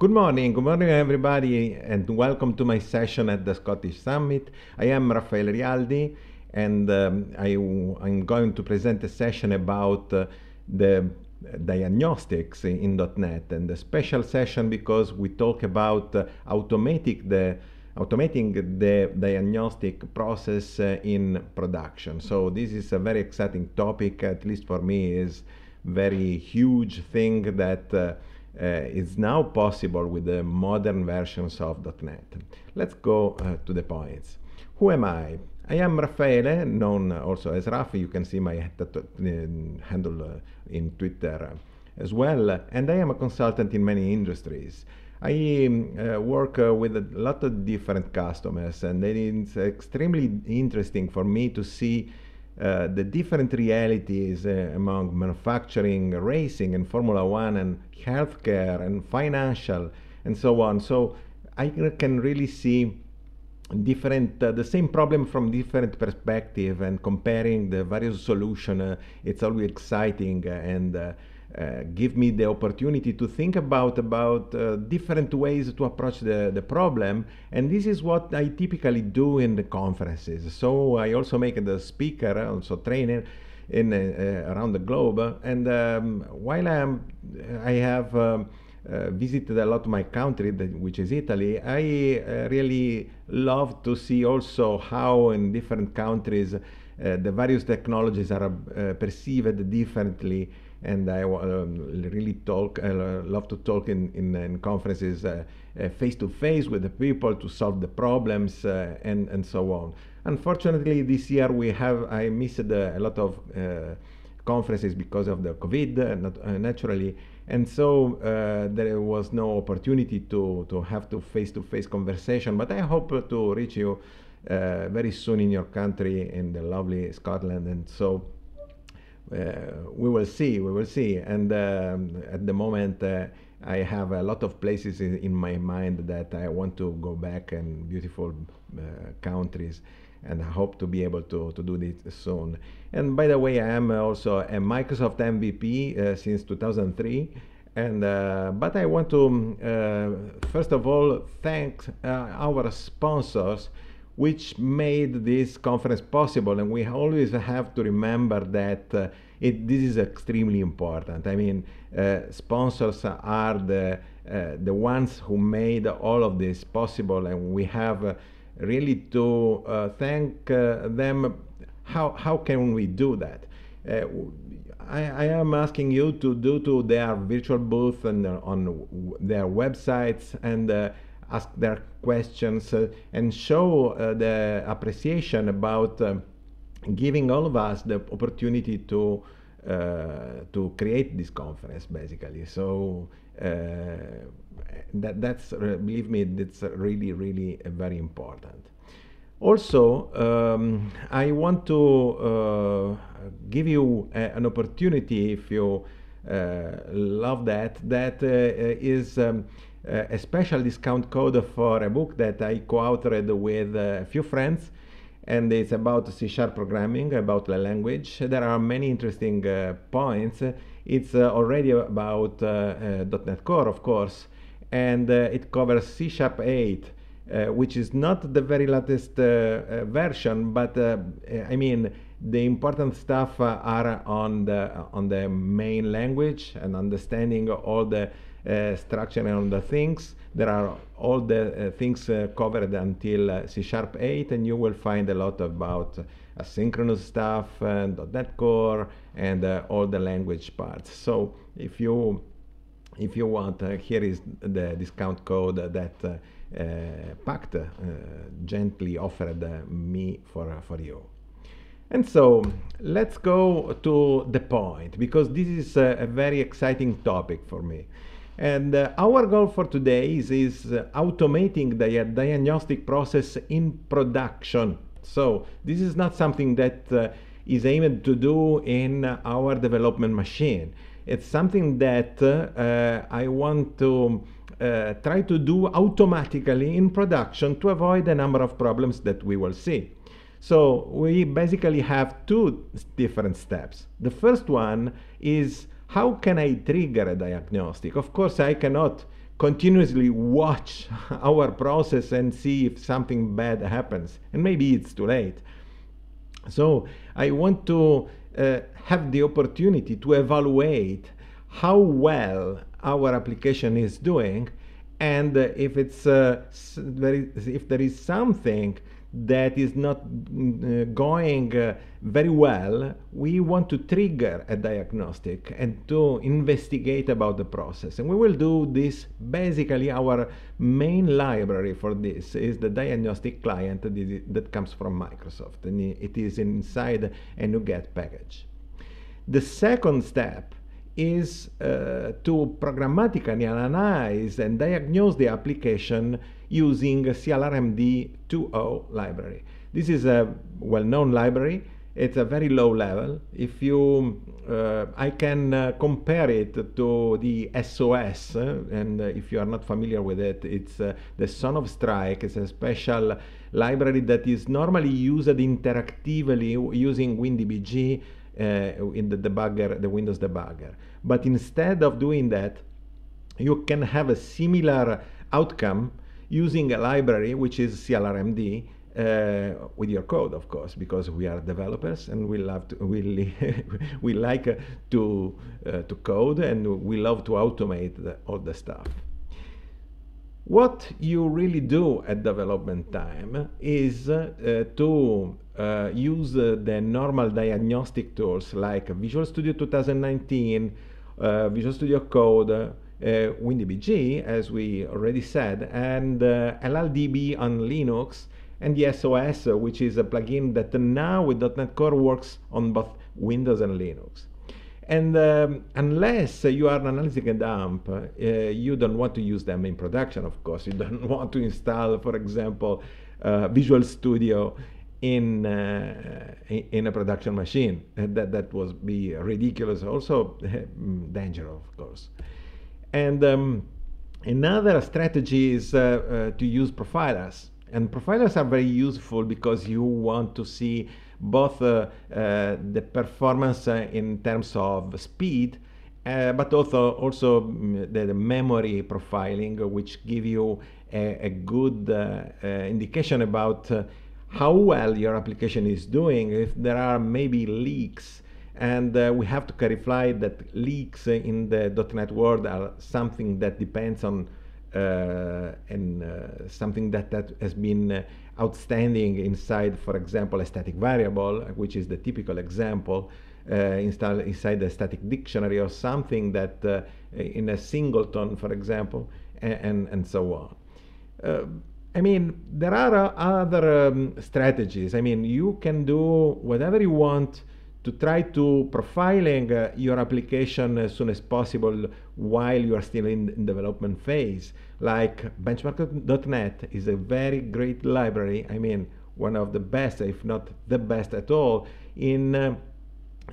Good morning, good morning everybody, and welcome to my session at the Scottish Summit. I am Rafael Rialdi, and um, I, am going to present a session about uh, the diagnostics in .NET, and a special session because we talk about uh, automatic the automating the diagnostic process uh, in production. So this is a very exciting topic, at least for me, is very huge thing that uh, uh, is now possible with the modern versions of .NET. Let's go uh, to the points. Who am I? I am Raffaele, known also as Raffi. You can see my uh, handle in Twitter as well. And I am a consultant in many industries. I um, uh, work uh, with a lot of different customers, and it's extremely interesting for me to see uh, the different realities uh, among manufacturing, racing, and Formula One, and healthcare, and financial, and so on. So I can really see different uh, the same problem from different perspective and comparing the various solution uh, it's always exciting uh, and uh, give me the opportunity to think about about uh, different ways to approach the, the problem and this is what i typically do in the conferences so i also make the speaker also trainer in uh, uh around the globe and um, while i am i have um, uh, visited a lot of my country, which is Italy. I really love to see also how in different countries the various technologies are perceived differently and I um, really talk, love to talk in, in, in conferences face to face with the people to solve the problems uh, and, and so on. Unfortunately, this year we have, I missed uh, a lot of uh, conferences because of the COVID, uh, not, naturally, and so there was no opportunity to, to have to face-to-face conversation, but I hope to reach you very soon in your country, in the lovely Scotland, and so uh, we will see, we will see. And um, at the moment, uh, I have a lot of places in, in, my mind that I want to go back and beautiful uh, countries and I hope to be able to, to do this soon. And by the way, I am also a Microsoft MVP uh, since 2003. And uh, but I want to uh, first of all thank our sponsors which made this conference possible. And we always have to remember that uh, it, this is extremely important. I mean, uh, sponsors are the, uh, the ones who made all of this possible, and we have uh, really to uh, thank uh, them. How, how can we do that? I, I, am asking you to do to their virtual booth and on their websites and ask their questions uh, and show uh, the appreciation about um, giving all of us the opportunity to uh, to create this conference basically so uh, that that's uh, believe me that's really really very important also um, i want to uh, give you a, an opportunity if you love that that is um, a special discount code for a book that I co-authored with a few friends and it's about C sharp programming, about the language. There are many interesting uh, points. It's uh, already about uh, uh .NET Core, of course, and uh, it covers C sharp 8, uh, which is not the very latest version, but I mean, the important stuff uh, are on the on the main language and understanding all the uh, structure and all the things there are all the uh, things uh, covered until uh, c sharp 8 and you will find a lot about asynchronous stuff and .NET core and uh, all the language parts so if you if you want here is the discount code that pact gently offered me for for you and so let's go to the point because this is a, a very exciting topic for me. And uh, our goal for today is, is uh, automating the uh, diagnostic process in production. So this is not something that uh, is aimed to do in our development machine. It's something that uh, uh, I want to try to do automatically in production to avoid a number of problems that we will see. So we basically have two different steps. The first one is how can I trigger a diagnostic? Of course, I cannot continuously watch our process and see if something bad happens. And maybe it's too late. So I want to uh, have the opportunity to evaluate how well our application is doing and if it's uh, there is, if there is something that is not mm, uh, going uh, very well, we want to trigger a diagnostic and to investigate about the process. And we will do this basically our main library for this is the diagnostic client that comes from Microsoft and it is inside a NuGet package. The second step is uh, to programmatically analyze and diagnose the application using CLRMD 2.0 library. This is a well-known library. It's a very low level. If you, uh, I can uh, compare it to the SOS, uh, and uh, if you are not familiar with it, it's uh, the Son of Strike. It's a special library that is normally used interactively using WinDBG uh, in the debugger, the Windows debugger. But instead of doing that, you can have a similar outcome using a library, which is CLRMD, uh, with your code, of course, because we are developers and we love to we, we like uh, to uh, to code and we love to automate the, all the stuff. What you really do at development time is uh, to uh, use uh, the normal diagnostic tools like Visual Studio 2019, Visual Studio Code, uh, WinDBG, as we already said, and uh, LLDB on Linux, and the SOS, uh, which is a plugin that now with .NET Core works on both Windows and Linux. And um, unless you are analyzing a dump, uh, you don't want to use them in production, of course. You don't want to install, for example, uh, Visual Studio in uh, in a production machine. that, that would be ridiculous, also dangerous, of course. And um, another strategy is uh, uh, to use profilers. And profilers are very useful because you want to see both uh, uh the performance uh, in terms of speed, uh, but also, also mm, the, memory profiling, which give you a, a good indication about how well your application is doing, if there are maybe leaks and uh, we have to clarify that leaks in the .NET world are something that depends on uh, and uh, something that, that has been uh, outstanding inside, for example, a static variable, which is the typical example, uh, install inside a static dictionary or something that uh, in a singleton, for example, and, and, so on. I mean, there are other um, strategies. I mean, you can do whatever you want to try to profiling uh, your application as soon as possible while you are still in, in development phase. Like benchmark.net is a very great library. I mean, one of the best, if not the best at all, in uh,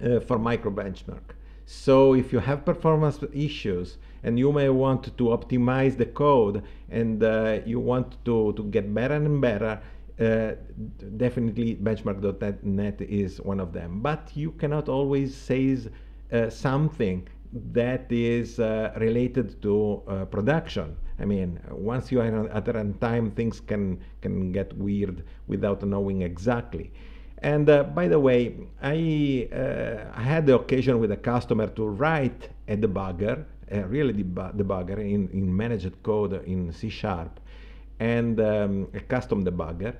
uh, for micro benchmark. So if you have performance issues and you may want to optimize the code and uh, you want to, to get better and better, uh, definitely benchmark.net is one of them. But you cannot always say uh, something that is uh, related to uh, production. I mean, once you are at runtime, things can can get weird without knowing exactly. And uh, by the way, I, I had the occasion with a customer to write a debugger, a real deb debugger in, in managed code in C sharp, and um, a custom debugger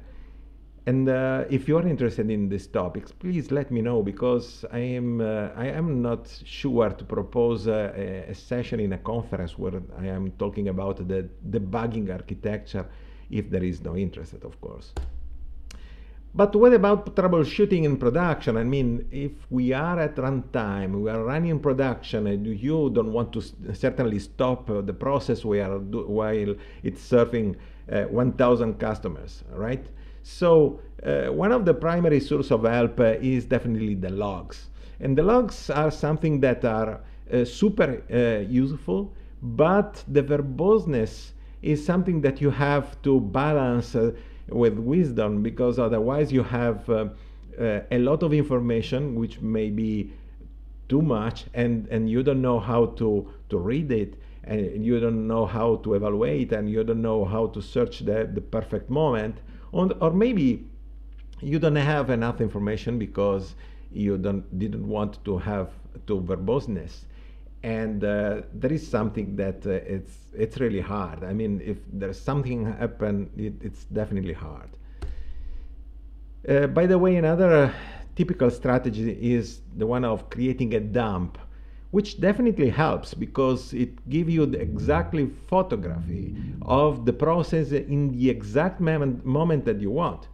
and uh, if you are interested in these topics, please let me know because I am uh, I am not sure to propose a, a, session in a conference where I am talking about the debugging architecture, if there is no interest, of course. But what about troubleshooting in production? I mean, if we are at runtime, we are running production, and you don't want to certainly stop uh, the process while it's serving uh, 1,000 customers, right? So uh, one of the primary source of help uh, is definitely the logs. And the logs are something that are uh, super uh, useful, but the verboseness is something that you have to balance uh, with wisdom because otherwise you have uh, a lot of information which may be too much and, and you don't know how to, to read it and you don't know how to evaluate and you don't know how to search the, the perfect moment on, or maybe you don't have enough information because you don't, didn't want to have too verboseness and uh, there is something that uh, it's it's really hard i mean if there's something happen it, it's definitely hard uh, by the way another typical strategy is the one of creating a dump which definitely helps because it gives you the exactly photography of the process in the exact moment, moment that you want.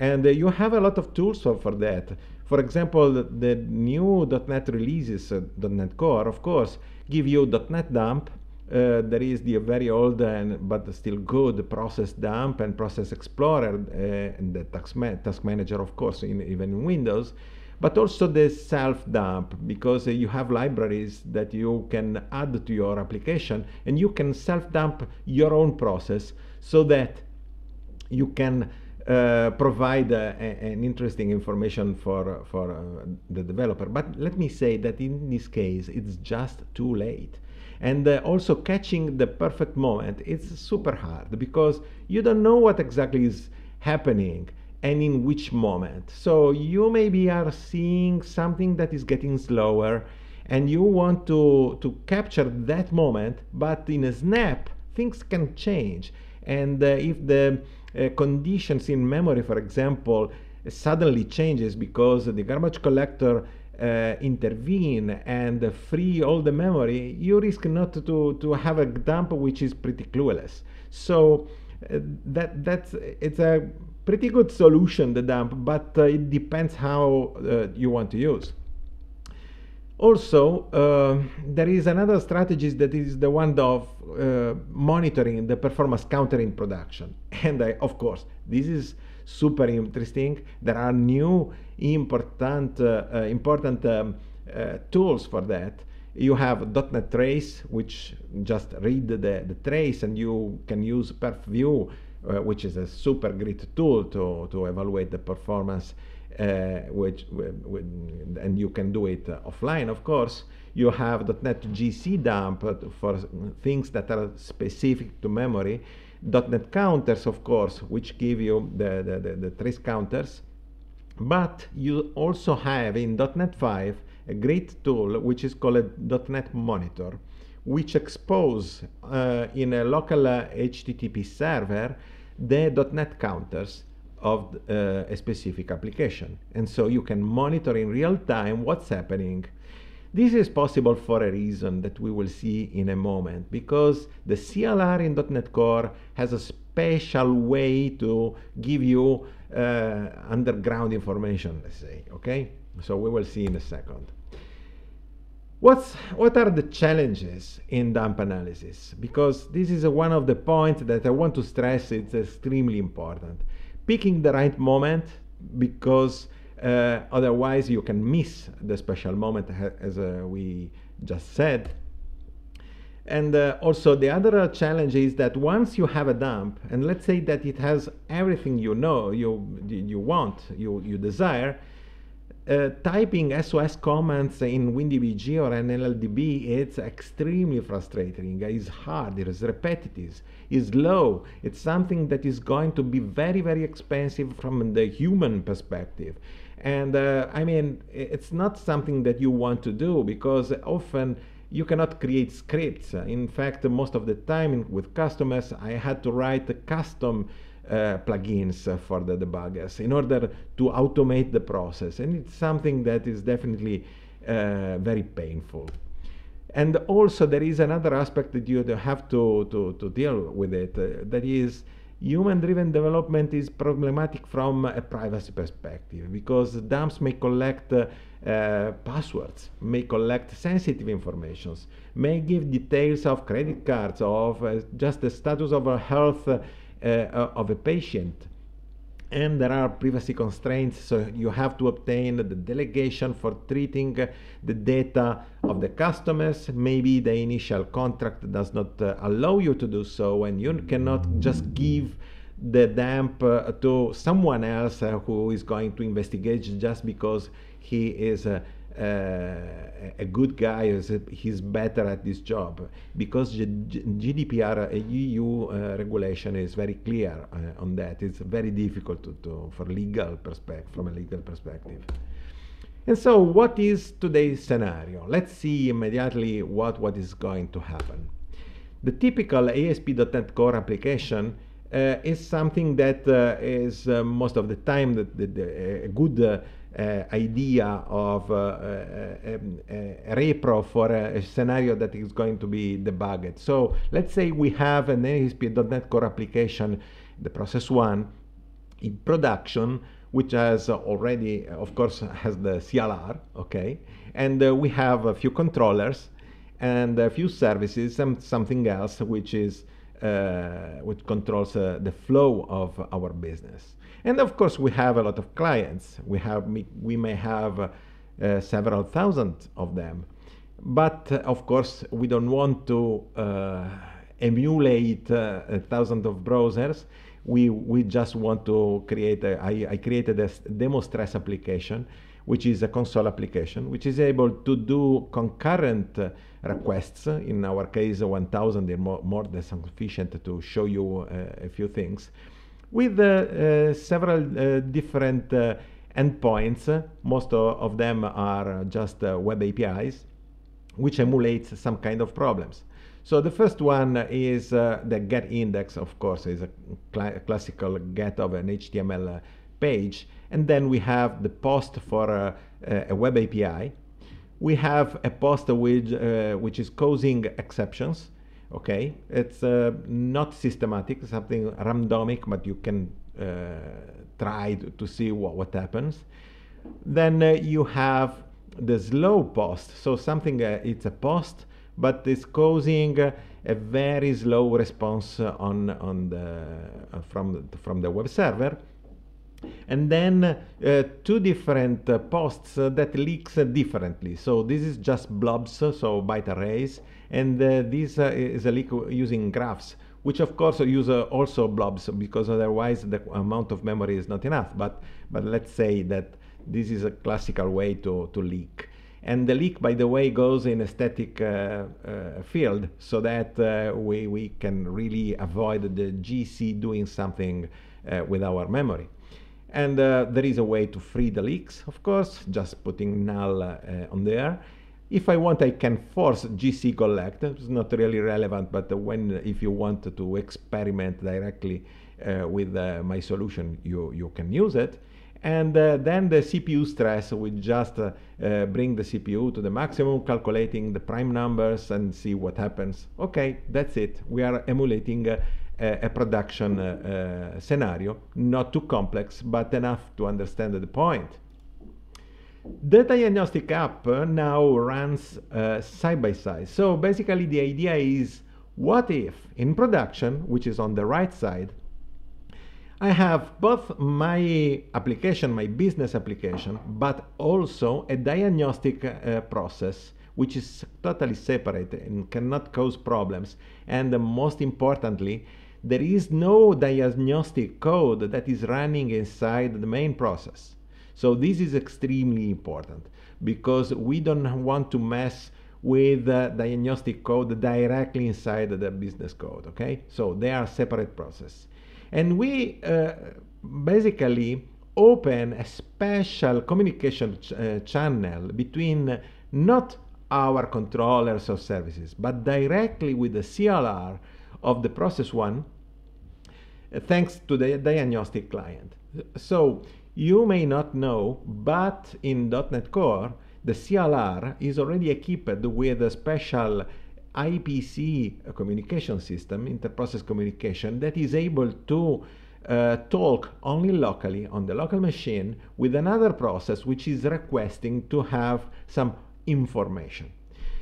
And uh, you have a lot of tools for, for that. For example, the, the new .NET releases, uh, .NET Core, of course, give you .NET dump. Uh, there is the very old and but still good process dump and process explorer uh, and the task, ma task manager, of course, in, even in Windows but also the self-dump because uh, you have libraries that you can add to your application and you can self-dump your own process so that you can uh, provide uh, an interesting information for for uh, the developer but let me say that in this case it's just too late and uh, also catching the perfect moment it's super hard because you don't know what exactly is happening and in which moment. So you maybe are seeing something that is getting slower and you want to, to capture that moment, but in a snap, things can change. And uh, if the uh, conditions in memory, for example, suddenly changes because the garbage collector uh, intervene and free all the memory, you risk not to, to have a dump which is pretty clueless. So uh, that that's it's a pretty good solution, the dump, but uh, it depends how uh, you want to use. Also, uh, there is another strategy that is the one of uh, monitoring the performance countering production. And I, of course, this is super interesting. There are new important, uh, uh important um, tools for that. You have .NET Trace, which just read the, the trace and you can use perf view uh, which is a super great tool to, to evaluate the performance uh, which and you can do it offline of course you have .NET GC dump for things that are specific to memory .NET counters of course which give you the, the, the, the trace counters but you also have in .NET 5 a great tool which is called .NET Monitor which expose uh, in a local HTTP uh, server the .NET counters of uh, a specific application. And so you can monitor in real time what's happening. This is possible for a reason that we will see in a moment, because the CLR in .NET Core has a special way to give you uh, underground information, let's say, okay? So we will see in a second. What's, what are the challenges in dump analysis? Because this is one of the points that I want to stress, it's extremely important. Picking the right moment, because uh, otherwise you can miss the special moment, as uh, we just said. And uh, also the other uh, challenge is that once you have a dump, and let's say that it has everything you know, you, you want, you, you desire, uh, typing SOS commands in WinDBG or NLDB, it's extremely frustrating. It's hard, it's repetitive, it's low. It's something that is going to be very, very expensive from the human perspective. And uh, I mean, it's not something that you want to do because often you cannot create scripts. In fact, most of the time with customers, I had to write a custom uh, plugins for the debuggers in order to automate the process. And it's something that is definitely uh, very painful. And also there is another aspect that you have to, to, to deal with it. Uh, that is human-driven development is problematic from a privacy perspective because dumps may collect uh, passwords, may collect sensitive informations, may give details of credit cards, of uh, just the status of a health uh, uh, of a patient and there are privacy constraints so you have to obtain the delegation for treating the data of the customers maybe the initial contract does not uh, allow you to do so and you cannot just give the damp uh, to someone else uh, who is going to investigate just because he is uh, a good guy is he's better at this job because the GDPR EU regulation is very clear uh, on that. It's very difficult to, to for legal perspective from a legal perspective. And so, what is today's scenario? Let's see immediately what, what is going to happen. The typical ASP.NET Core application uh, is something that uh, is uh, most of the time that the, the, uh, a good Eh, idea of eh, eh, a, repro for a, scenario that is going to be debugged. So let's say we have an ASP.NET Core application, the process one, in production, which has already, of course, has the CLR, okay? And uh, we have a few controllers and a few services and something else which is uh, which controls uh, the flow of our business. And of course, we have a lot of clients. We have we may have uh, several thousand of them, but uh, of course, we don't want to uh, emulate uh, thousands of browsers. We we just want to create. A, I, I created a demo stress application which is a console application, which is able to do concurrent uh, requests, in our case 1000 is more, more than sufficient to show you uh, a few things, with uh, uh, several uh, different endpoints. Most of them are just web APIs, which emulates some kind of problems. So the first one is uh, the get index, of course, is a cl classical get of an HTML page. And then we have the post for a, a web API. We have a post which, uh, which is causing exceptions okay it's uh, not systematic something randomic but you can uh, try to, to, see what, what happens then uh, you have the slow post so something uh, it's a post but it's causing uh, a very slow response on on the uh, from from the web server and then uh, two different uh, posts uh, that leaks differently. So this is just blobs, so byte arrays, and uh, this uh, is a leak using graphs, which of course use uh, also blobs because otherwise the amount of memory is not enough. But, but let's say that this is a classical way to, to leak. And the leak, by the way, goes in a static uh, uh, field so that uh, we, we can really avoid the GC doing something with our memory. And there is a way to free the leaks, of course, just putting null on there if I want, I can force GC collect. It's not really relevant, but when if you want to experiment directly uh, with uh, my solution, you, you can use it. And uh, then the CPU stress will just uh, uh, bring the CPU to the maximum, calculating the prime numbers and see what happens. Okay, that's it. We are emulating uh, a, production scenario, not too complex, but enough to understand the point. The diagnostic app uh, now runs uh, side by side. So basically the idea is what if in production, which is on the right side, I have both my application, my business application, but also a diagnostic uh, process which is totally separate and cannot cause problems. And uh, most importantly, there is no diagnostic code that is running inside the main process. So this is extremely important because we don't want to mess with the diagnostic code directly inside the business code, okay? So they are separate process. And we uh, basically open a special communication ch uh, channel between not our controllers or services, but directly with the CLR of the process one, thanks to the diagnostic client. So you may not know, but in .NET Core, the CLR is already equipped with a special IPC communication system, inter-process communication, that is able to uh, talk only locally on the local machine with another process which is requesting to have some information.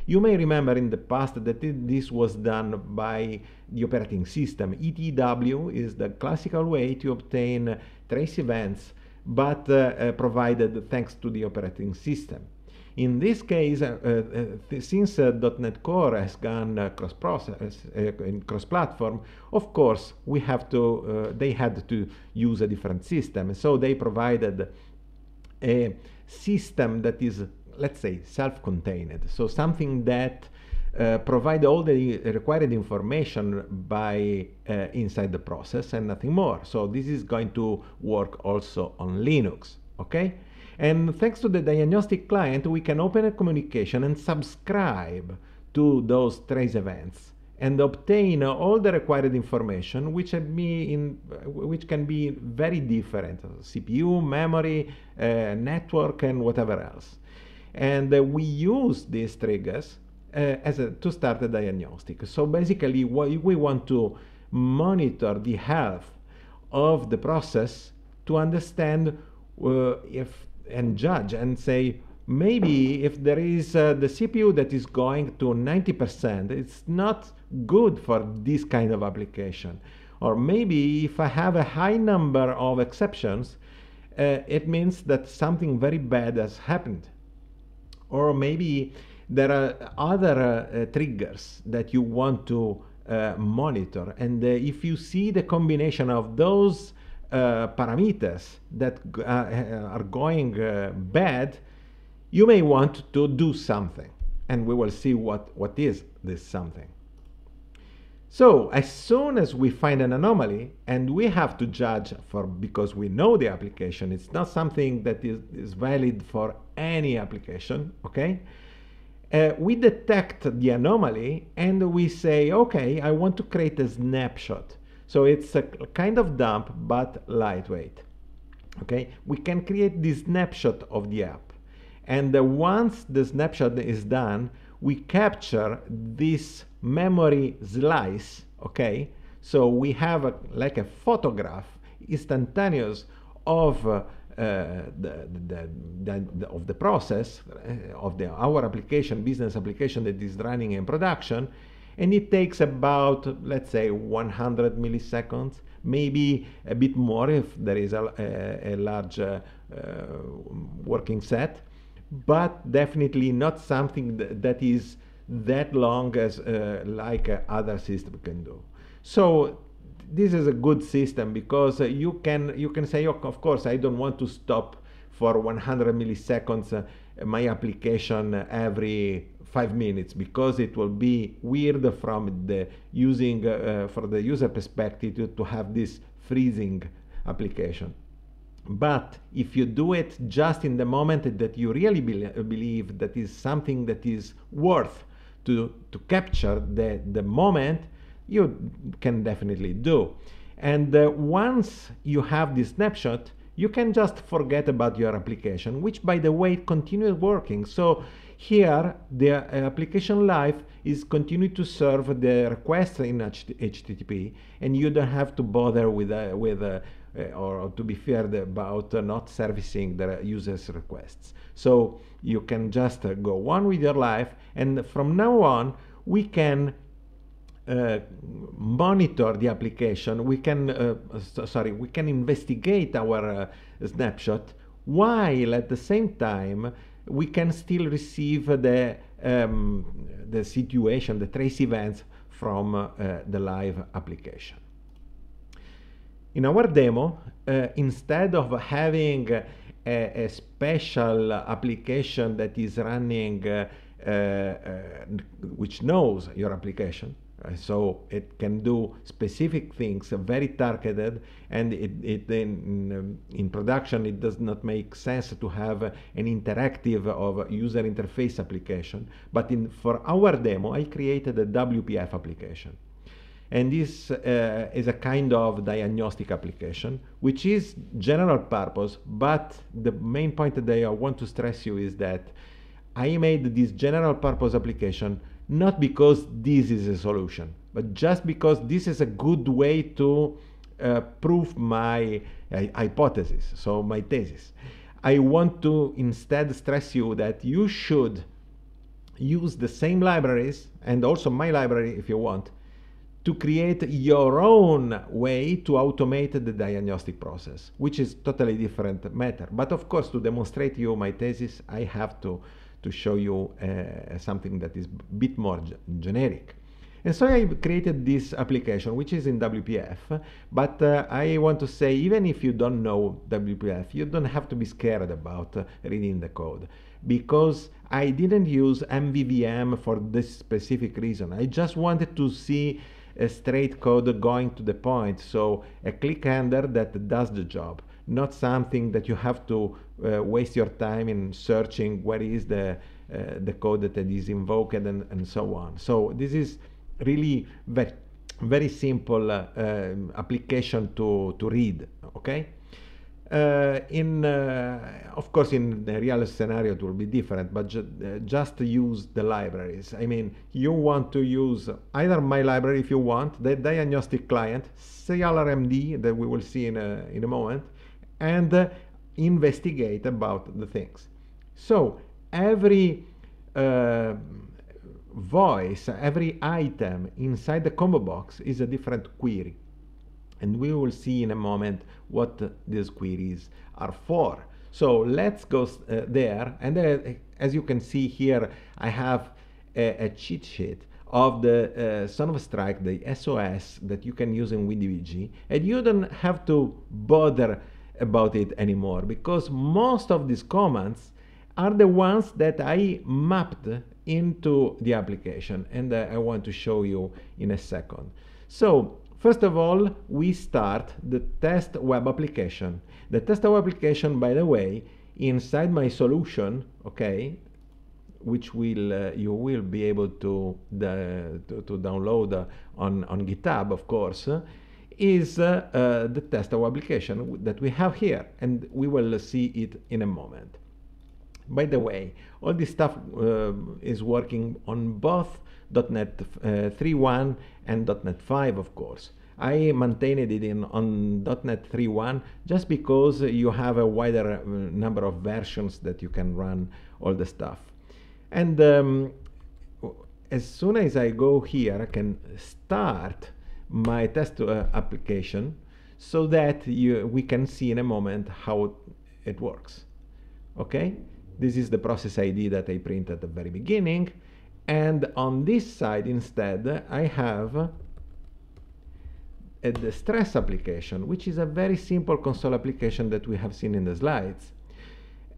You may remember in the past that this was done by the operating system. ETW is the classical way to obtain trace events but uh, uh, provided thanks to the operating system. In this case, uh, uh, since uh, .NET Core has gone uh, cross-process, cross-platform, of course, we have to, they had to use a different system. So they provided a system that is, let's say, self-contained. So something that uh, provide all the required information by uh, inside the process and nothing more. So this is going to work also on Linux, okay? And thanks to the diagnostic client, we can open a communication and subscribe to those trace events and obtain all the required information, which, in, which can be very different, CPU, memory, uh, network, and whatever else. And uh, we use these triggers Eh, as a, to start a diagnostic. So basically, we, we want to monitor the health of the process to understand uh, if and judge and say maybe if there is uh, the CPU that is going to 90%, it's not good for this kind of application. Or maybe if I have a high number of exceptions, uh, it means that something very bad has happened. Or maybe there are other uh, triggers that you want to uh, monitor. And uh, if you see the combination of those parameters that are going bad, you may want to do something and we will see what, what is this something. So as soon as we find an anomaly and we have to judge for because we know the application, it's not something that is, is valid for any application, okay? uh, we detect the anomaly and we say, okay, I want to create a snapshot. So it's a kind of dump, but lightweight. Okay, we can create the snapshot of the app. And uh, once the snapshot is done, we capture this memory slice, okay? So we have a, like a photograph instantaneous of uh, uh, the, the, the, of the process eh, of the our application business application that is running in production and it takes about let's say 100 milliseconds maybe a bit more if there is a, a, a large uh, uh, working set but definitely not something th that is that long as uh, like uh, other systems can do so this is a good system because uh, you can you can say, oh, of course, I don't want to stop for 100 milliseconds uh, my application uh, every five minutes because it will be weird from the using uh, for the user perspective to, to have this freezing application but if you do it just in the moment that you really be believe that is something that is worth to, to capture the, the moment you can definitely do. And uh, once you have this snapshot, you can just forget about your application, which by the way, continues working. So here, the uh, application life is continued to serve the request in HTTP, and you don't have to bother with, uh, with uh, uh or to be feared about uh, not servicing the user's requests. So you can just go on with your life, and from now on, we can uh, monitor the application, we can, uh, sorry, we can investigate our uh, snapshot while at the same time we can still receive the, um, the situation, the trace events from uh, the live application. In our demo, uh, instead of having a, a, special application that is running uh, uh, which knows your application. Uh, so it can do specific things uh, very targeted and it, it in, um, in production it does not make sense to have uh, an interactive of user interface application but in for our demo i created a wpf application and this uh, is a kind of diagnostic application which is general purpose but the main point that i want to stress you is that i made this general purpose application not because this is a solution, but just because this is a good way to uh, prove my uh, hypothesis, so my thesis. I want to instead stress you that you should use the same libraries and also my library if you want to create your own way to automate the diagnostic process, which is totally different matter. But of course, to demonstrate you my thesis, I have to to show you uh, something that is a bit more generic. And so I created this application, which is in WPF, but uh, I want to say, even if you don't know WPF, you don't have to be scared about uh, reading the code, because I didn't use MVVM for this specific reason. I just wanted to see a straight code going to the point, so a click handler that does the job not something that you have to uh, waste your time in searching what is the uh, the code that is invoked and, and so on. So this is really very very simple uh, um, application to to read. Okay. Uh, in uh, of course in the real scenario it will be different but ju uh, just use the libraries i mean you want to use either my library if you want the diagnostic client clrmd that we will see in a in a moment and uh, investigate about the things. So every uh, voice, every item inside the combo box is a different query. And we will see in a moment what these queries are for. So let's go uh, there. And uh, as you can see here, I have a, a cheat sheet of the uh, Son of Strike, the SOS that you can use in WDVG. And you don't have to bother about it anymore because most of these commands are the ones that I mapped into the application and uh, I want to show you in a second. So first of all, we start the test web application. The test web application, by the way, inside my solution, okay, which will uh, you will be able to, the, uh, to, to, download uh, on, on GitHub, of course, is uh, uh, the test of application that we have here, and we will see it in a moment. By the way, all this stuff uh, is working on both .NET 3.1 and .NET 5, of course. I maintained it in on .NET 3.1 just because you have a wider number of versions that you can run all the stuff. And um, as soon as I go here, I can start my test uh, application so that you, we can see in a moment how it works. Okay, this is the process ID that I print at the very beginning. And on this side instead, I have a stress application, which is a very simple console application that we have seen in the slides.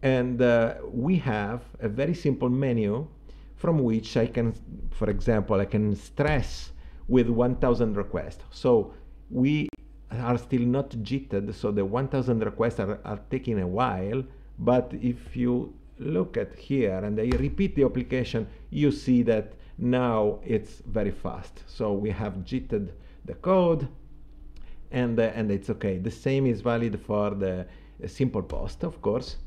And uh, we have a very simple menu from which I can, for example, I can stress with 1,000 requests. So we are still not jitted, so the 1,000 requests are, are taking a while, but if you look at here and I repeat the application, you see that now it's very fast. So we have jitted the code and, uh, and it's okay. The same is valid for the simple post, of course.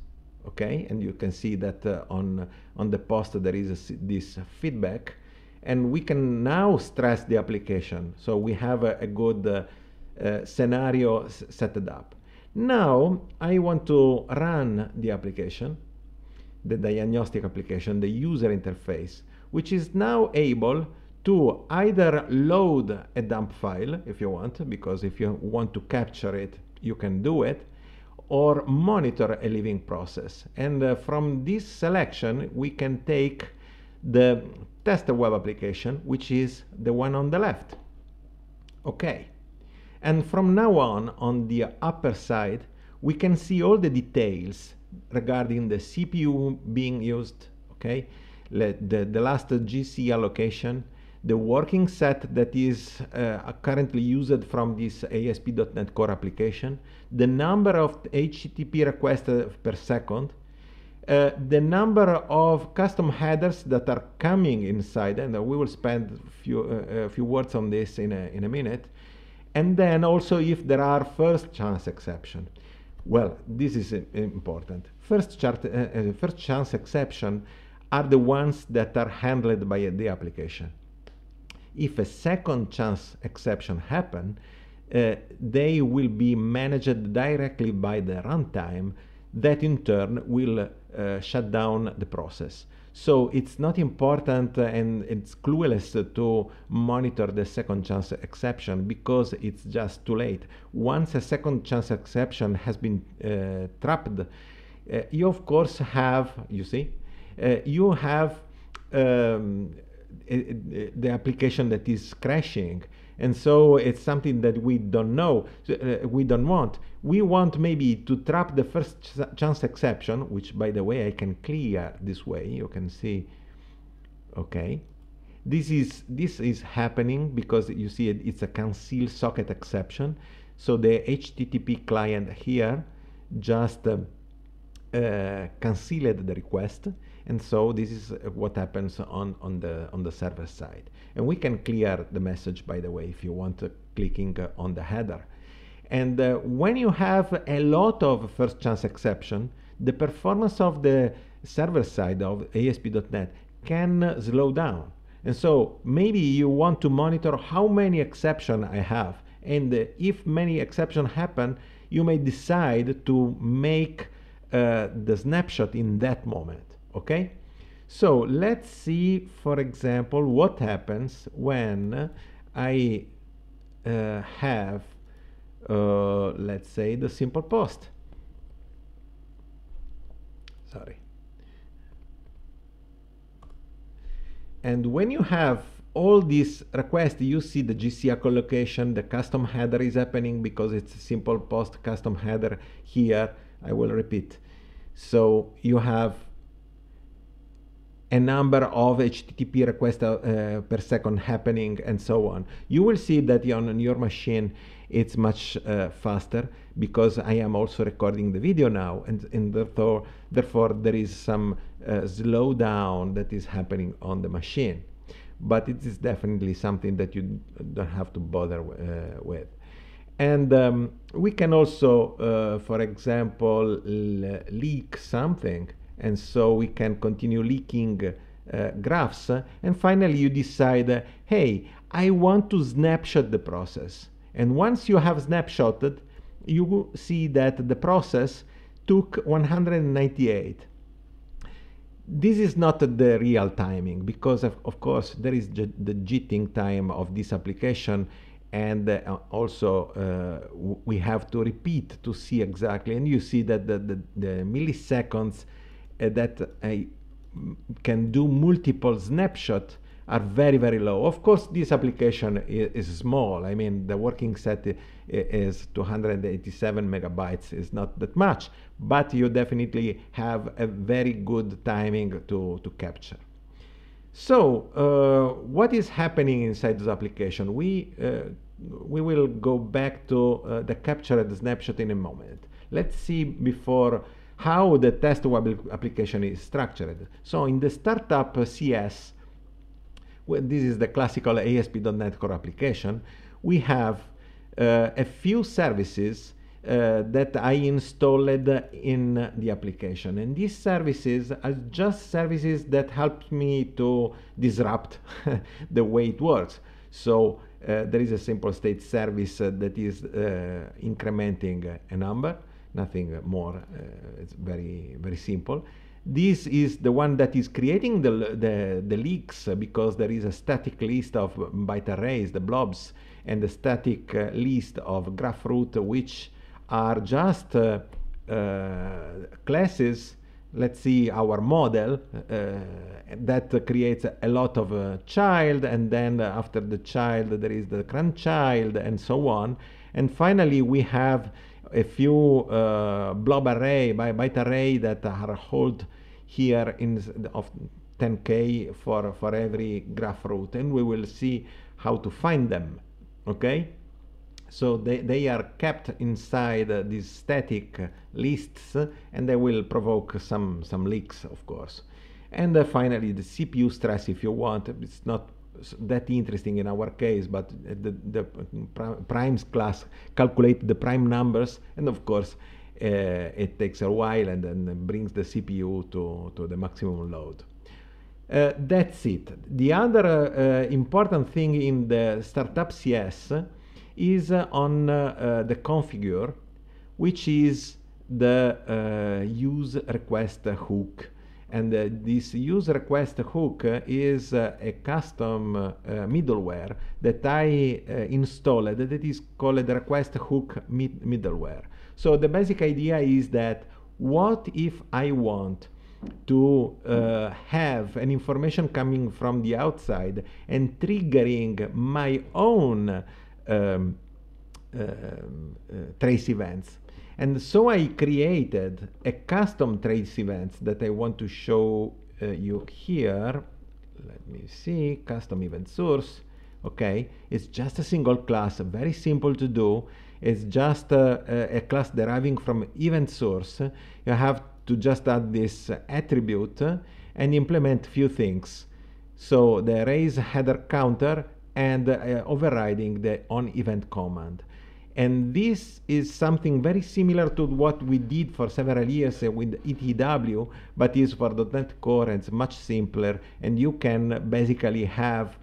Okay, and you can see that uh, on, on the post there is a, this feedback and we can now stress the application. So we have a, a good uh, uh, scenario set up. Now I want to run the application, the diagnostic application, the user interface, which is now able to either load a dump file if you want, because if you want to capture it, you can do it, or monitor a living process. And uh, from this selection, we can take the test the web application, which is the one on the left. Okay. And from now on, on the upper side, we can see all the details regarding the CPU being used, okay, the, the, the last GC allocation, the working set that is uh, currently used from this ASP.NET Core application, the number of HTTP requests per second, uh, the number of custom headers that are coming inside, and we will spend a few, uh, few words on this in a, in a minute, and then also if there are first chance exception. Well, this is uh, important. First, chart, uh, first chance exception are the ones that are handled by the application. If a second chance exception happen, they will be managed directly by the runtime that in turn will uh, shut down the process. So it's not important uh, and it's clueless to monitor the second chance exception because it's just too late. Once a second chance exception has been uh, trapped, uh, you of course have, you see, uh, you have um, the application that is crashing and so it's something that we don't know uh, we don't want we want maybe to trap the first ch chance exception, which by the way I can clear this way, you can see, okay. This is, this is happening because you see it, it's a concealed socket exception. So the HTTP client here just uh, uh, concealed the request. And so this is uh, what happens on, on, the, on the server side. And we can clear the message, by the way, if you want, uh, clicking uh, on the header. And uh, when you have a lot of first chance exception, the performance of the server side of ASP.NET can slow down. And so maybe you want to monitor how many exception I have. And uh, if many exception happen, you may decide to make uh, the snapshot in that moment, okay? So let's see, for example, what happens when I uh, have uh, let's say the simple post sorry and when you have all these requests you see the gca collocation the custom header is happening because it's a simple post custom header here i will repeat so you have a number of HTTP requests uh, per second happening and so on. You will see that on your machine it's much uh, faster because I am also recording the video now, and, and therefore, therefore there is some uh, slowdown that is happening on the machine. But it is definitely something that you don't have to bother uh, with. And um, we can also, uh, for example, leak something, and so we can continue leaking. Uh, graphs and finally you decide hey i want to snapshot the process and once you have snapshotted, you see that the process took 198. This is not the real timing because of, of course there is the jitting time of this application and uh, also uh, we have to repeat to see exactly and you see that the, the, the milliseconds uh, that I can do multiple snapshot are very, very low. Of course, this application is, is small. I mean, the working set is 287 megabytes, is not that much, but you definitely have a very good timing to, to capture. So uh, what is happening inside this application? We, uh, we will go back to uh, the capture and the snapshot in a moment. Let's see before how the test web application is structured. So in the startup CS, this is the classical ASP.NET Core application, we have uh, a few services uh, that I installed in the application. And these services are just services that helped me to disrupt the way it works. So uh, there is a simple state service that is uh, incrementing a number, nothing more. Uh, it's very, very simple this is the one that is creating the, the, the leaks uh, because there is a static list of byte arrays, the blobs, and a static uh, list of graph root, which are just uh, uh, classes, let's see our model, uh, that creates a lot of uh, child, and then after the child there is the grandchild, and so on. And finally we have a few uh, blob array by byte array that are held here in of 10k for for every graph root and we will see how to find them okay so they, they are kept inside these static lists and they will provoke some some leaks of course and uh, finally the cpu stress if you want it's not that interesting in our case, but the, the primes class calculate the prime numbers, and of course, uh, it takes a while and then brings the CPU to, to the maximum load. Uh, that's it. The other eh, important thing in the startup CS is on the configure, which is the use request hook and uh, this use request hook is uh, a custom uh, middleware that I uh, installed that is called request hook mid middleware. So the basic idea is that what if I want to uh, have an information coming from the outside and triggering my own um, uh, uh, trace events. And so I created a custom trace events that I want to show uh, you here. Let me see, custom event source. Okay, it's just a single class, very simple to do. It's just a, uh, uh, a class deriving from event source. You have to just add this attribute and implement few things. So the raise header counter and uh, overriding the on event command. And this is something very similar to what we did for several years uh, with ETW, but is for the .NET Core it's much simpler, and you can basically have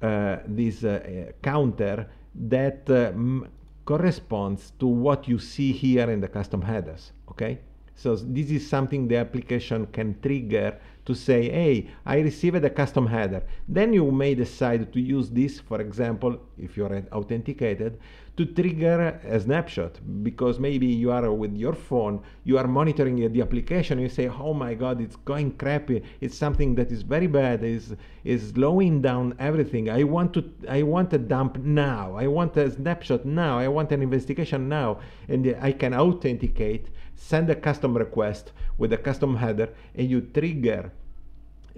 uh, this uh, uh counter that um, corresponds to what you see here in the custom headers, okay? So this is something the application can trigger to say, hey, I received a custom header. Then you may decide to use this, for example, if you're authenticated, to trigger a snapshot because maybe you are with your phone, you are monitoring the application, you say, oh my God, it's going crappy. It's something that is very bad, is is slowing down everything. I want to I want a dump now. I want a snapshot now. I want an investigation now. And I can authenticate, send a custom request with a custom header and you trigger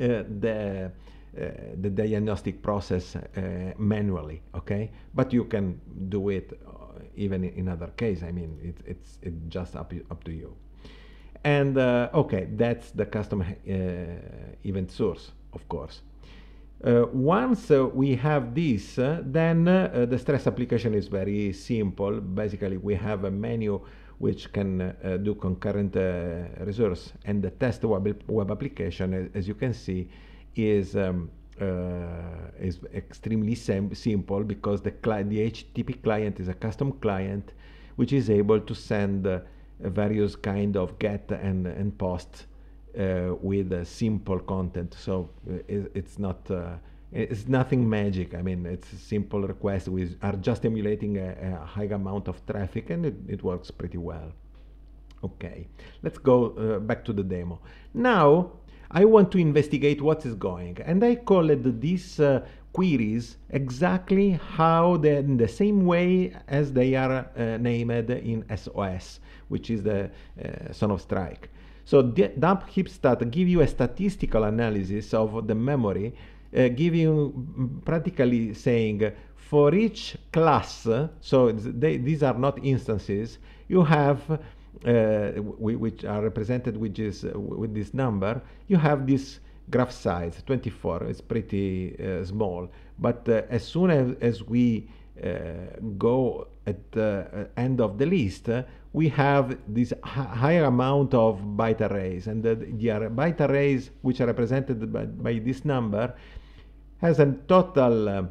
uh, the uh, the diagnostic process uh, manually, okay? But you can do it uh, even in other case. I mean, it, it's it's just up up to you. And okay, that's the custom event source, of course. Uh, once uh, we have this, uh, then the stress application is very simple. Basically, we have a menu which can do concurrent resource and the test web, web application, as you can see, is um, uh, is extremely sim simple because the, the HTTP client is a custom client which is able to send uh, various kind of get and, and post uh, with a simple content. So uh, it, it's not uh, it's nothing magic. I mean, it's a simple request. We are just emulating a, a high amount of traffic and it, it, works pretty well. Okay, let's go uh, back to the demo. Now I want to investigate what is going. And I called these uh, queries exactly how they in the same way as they are uh, named in SOS, which is the uh, Son of Strike. So dump hipstat give you a statistical analysis of the memory, uh, giving mm, practically saying for each class, so they, these are not instances, you have uh, which are represented which is, uh, with this number, you have this graph size 24 it's pretty uh, small but uh, as soon as, as we uh, go at the uh, end of the list we have this higher amount of byte arrays and the, the byte arrays which are represented by, by this number has a total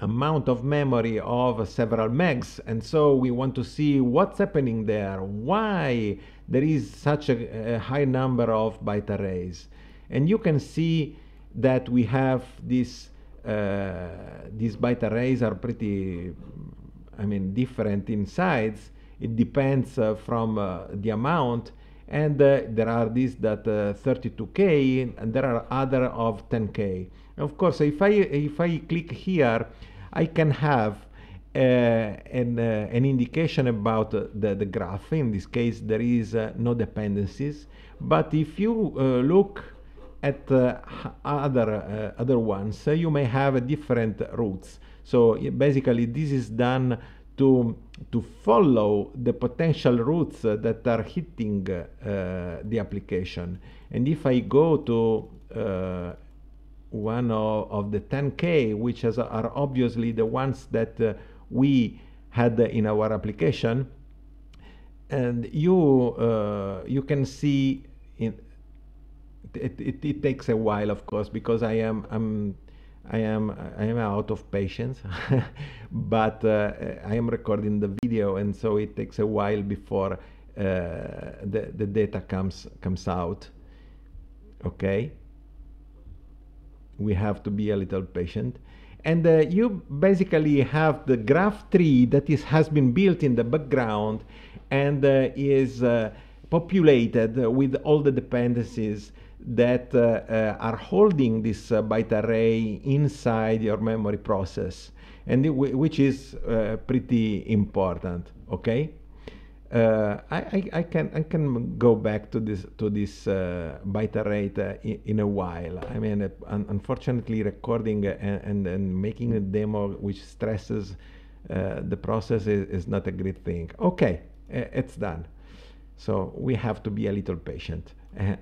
amount of memory of several megs and so we want to see what's happening there why there is such a, a high number of byte arrays and you can see that we have this uh, these byte arrays are pretty I mean different in size it depends uh, from uh, the amount and uh, there are these that 32k uh, and there are other of 10k of course if I if I click here I can have uh, an, uh, an indication about uh, the, the graph. In this case, there is uh, no dependencies. But if you uh, look at uh, other, other ones, you may have different routes. So basically, this is done to, to follow the potential routes that are hitting the application. And if I go to one of, of the 10K, which are obviously the ones that uh, we had in our application. And you, uh, you can see in, it, it, it, takes a while, of course, because I am, I'm, I am, I am out of patience, but uh, I am recording the video. And so it takes a while before uh, the, the data comes, comes out. Okay we have to be a little patient. And uh, you basically have the graph tree that is, has been built in the background and uh, is uh, populated with all the dependencies that uh, uh, are holding this uh, byte array inside your memory process, and which is pretty important, okay? Uh, I, I, I, can I can go back to this to this uh, beta rate uh, in, in, a while. I mean, uh, un unfortunately, recording uh, and, and, and making a demo which stresses the process is, is, not a great thing. Okay, it's done. So we have to be a little patient.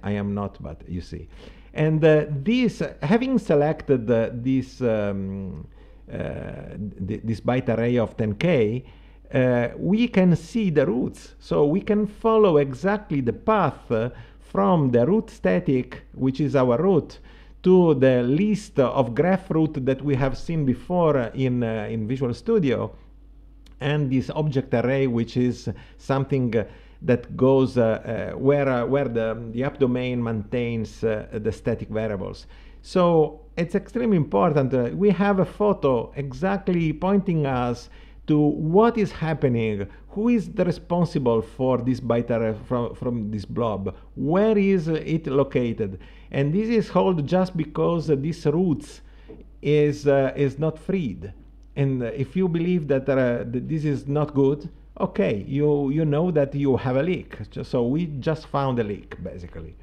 I am not, but you see. And this, having selected this um, th this byte array of 10k, uh, we can see the roots. So we can follow exactly the path uh, from the root static, which is our root, to the list of graph root that we have seen before in, uh, in Visual Studio, and this object array, which is something uh, that goes uh, uh, where, where the, the app domain maintains the static variables. So it's extremely important. we have a photo exactly pointing us to what is happening, who is responsible for this biter from, from this blob, where is it located. And this is held just because this roots is, uh, is not freed. And if you believe that, uh, that this is not good, okay, you, you know that you have a leak. So we just found a leak, basically.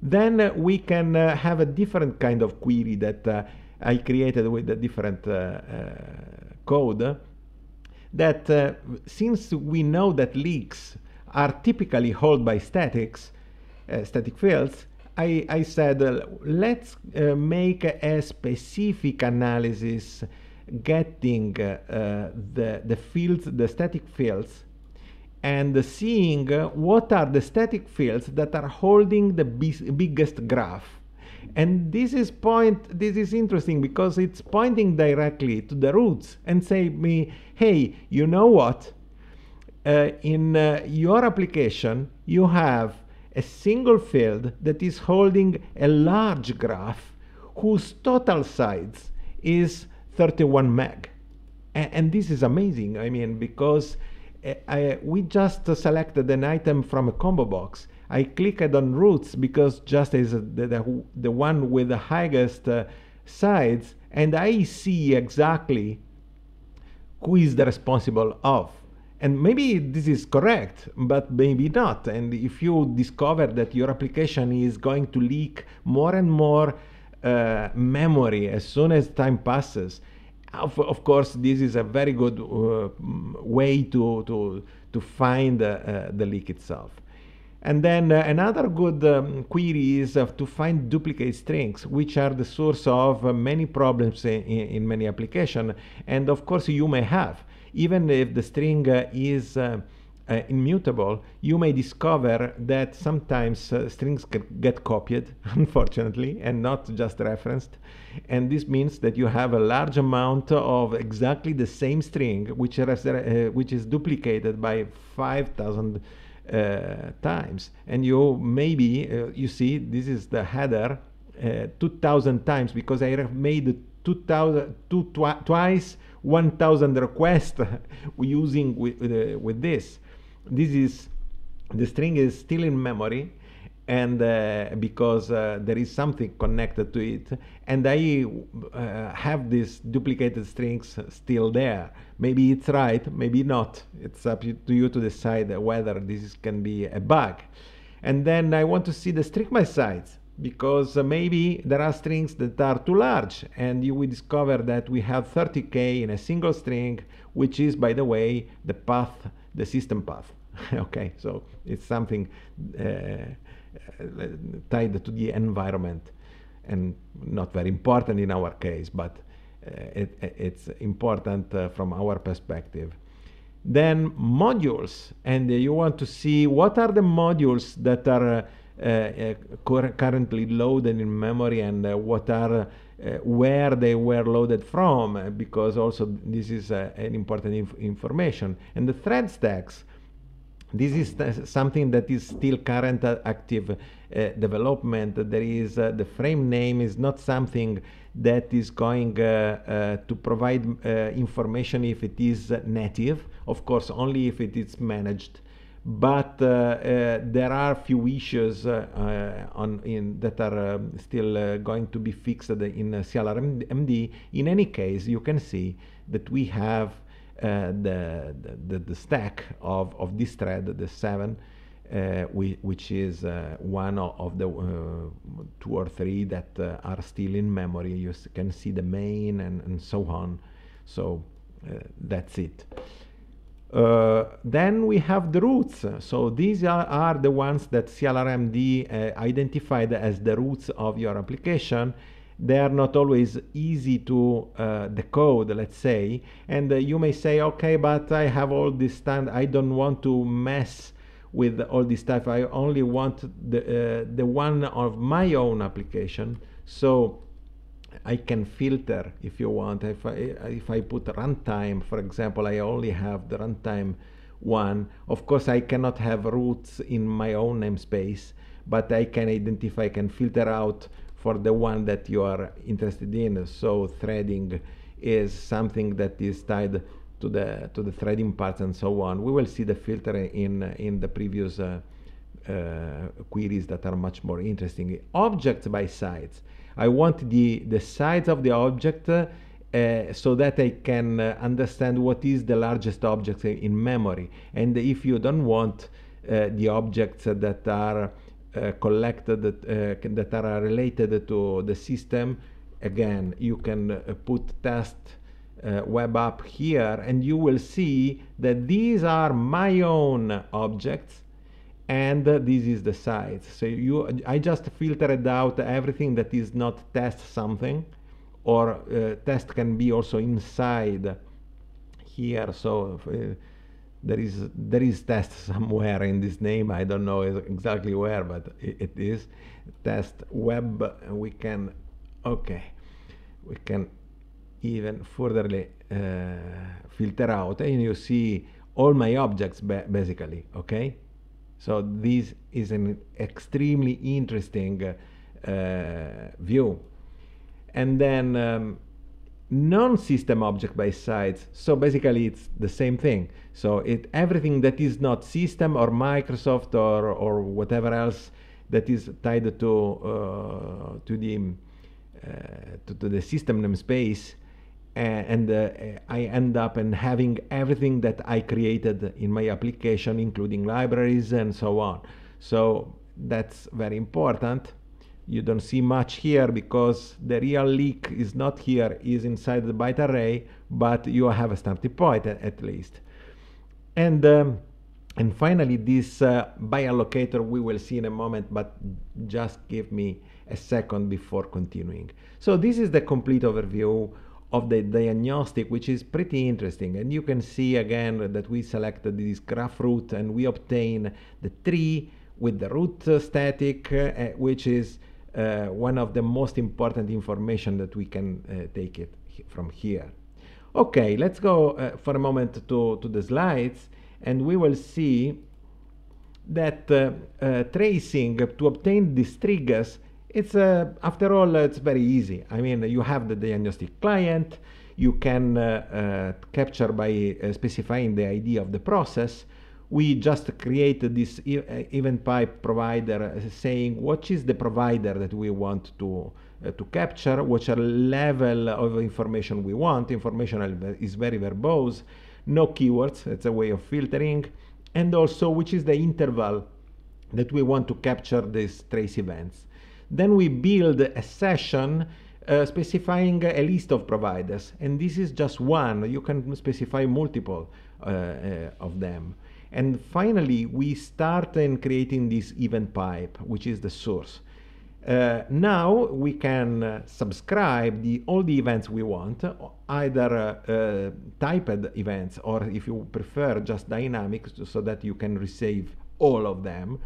Then we can uh, have a different kind of query that uh, I created with a different uh, uh, code that uh, since we know that leaks are typically held by statics, uh, static fields, I, I said, uh, let's uh, make a specific analysis getting uh, uh, the, the fields, the static fields, and seeing what are the static fields that are holding the biggest graph and this is point this is interesting because it's pointing directly to the roots and say me, hey, you know what? Uh, in uh, your application, you have a single field that is holding a large graph whose total size is 31 meg. A and this is amazing, I mean, because uh, I, we just selected an item from a combo box I clicked on roots because just is the, the, the, one with the highest uh, sides and I see exactly who is the responsible of. And maybe this is correct, but maybe not. And if you discover that your application is going to leak more and more uh, memory as soon as time passes, of, of course, this is a very good uh, way to, to, to find uh, the leak itself. And then uh, another good um, query is uh, to find duplicate strings, which are the source of uh, many problems in, in many applications. And of course, you may have, even if the string uh, is uh, uh, immutable, you may discover that sometimes strings get copied, unfortunately, and not just referenced. And this means that you have a large amount of exactly the same string, which, which is duplicated by 5,000 uh, times and you maybe uh, you see this is the header uh, 2000 times because I have made 2000 two, twi twice 1000 requests using with, uh, with this this is the string is still in memory and uh, because uh, there is something connected to it and i uh, have these duplicated strings still there maybe it's right maybe not it's up to you to decide whether this can be a bug and then i want to see the string by because uh, maybe there are strings that are too large and you will discover that we have 30k in a single string which is by the way the path the system path okay so it's something uh, tied to the environment and not very important in our case, but uh, it, it's important uh, from our perspective. Then modules, and you want to see what are the modules that are uh, uh, currently loaded in memory and uh, what are uh, where they were loaded from because also this is an important inf information and the thread stacks this is something that is still current uh, active uh, development. There is uh, the frame name is not something that is going uh, uh to provide uh, information if it is native. Of course, only if it is managed. But there are few issues on in that are um, still going to be fixed in CLRMD. In any case, you can see that we have uh, the, the, the, stack of, of this thread, the seven, uh, we, which is uh, one of the uh, two or three that uh, are still in memory. You can see the main and, and so on. So uh, that's it. then we have the roots. So these are, are the ones that CLRMD identified as the roots of your application they are not always easy to uh, decode, let's say. And uh, you may say, okay, but I have all this stuff. I don't want to mess with all this stuff. I only want the, uh, the one of my own application. So I can filter if you want. If I, if I put runtime, for example, I only have the runtime one. Of course, I cannot have roots in my own namespace, but I can identify, I can filter out for the one that you are interested in. So threading is something that is tied to the to the threading parts and so on. We will see the filter in in the previous uh, uh, queries that are much more interesting. Objects by size. I want the the size of the object. Uh, so that I can uh, understand what is the largest object in memory, and if you don't want uh, the objects that are uh, collected that, uh, that are related to the system. Again, you can uh, put test uh, web app here and you will see that these are my own objects and uh, this is the site. so you I just filtered out everything that is not test something or uh, test can be also inside here so there is there is test somewhere in this name i don't know exactly where but it is test web we can okay we can even furtherly uh, filter out and you see all my objects ba basically okay so this is an extremely interesting uh, view and then um, non-system object by size so basically it's the same thing so it, everything that is not system or Microsoft or, or whatever else that is tied to, uh, to, the, uh, to, to, the system namespace and uh, I end up and having everything that I created in my application, including libraries and so on. So that's very important. You don't see much here because the real leak is not here, is inside the byte array, but you have a starting point at, at least. And um, and finally, this uh, by allocator we will see in a moment, but just give me a second before continuing. So this is the complete overview of the diagnostic, which is pretty interesting. And you can see again that we selected this graph root and we obtain the tree with the root static, uh, uh which is uh, one of the most important information that we can uh, take it from here. Okay, let's go uh, for a moment to, to the slides and we will see that uh, uh, tracing to obtain these triggers, it's uh, after all, uh, it's very easy. I mean, you have the diagnostic client, you can uh, capture by specifying the ID of the process. We just created this event pipe provider saying what is the provider that we want to uh, to capture, which are level of information we want. Information is very verbose, no keywords, it's a way of filtering, and also which is the interval that we want to capture these trace events. Then we build a session uh, specifying a list of providers, and this is just one. You can specify multiple uh, uh, of them. And finally, we start in creating this event pipe, which is the source. Uh, now we can uh, subscribe the, all the events we want, either uh, uh typed events or if you prefer just dynamics so that you can receive all of them.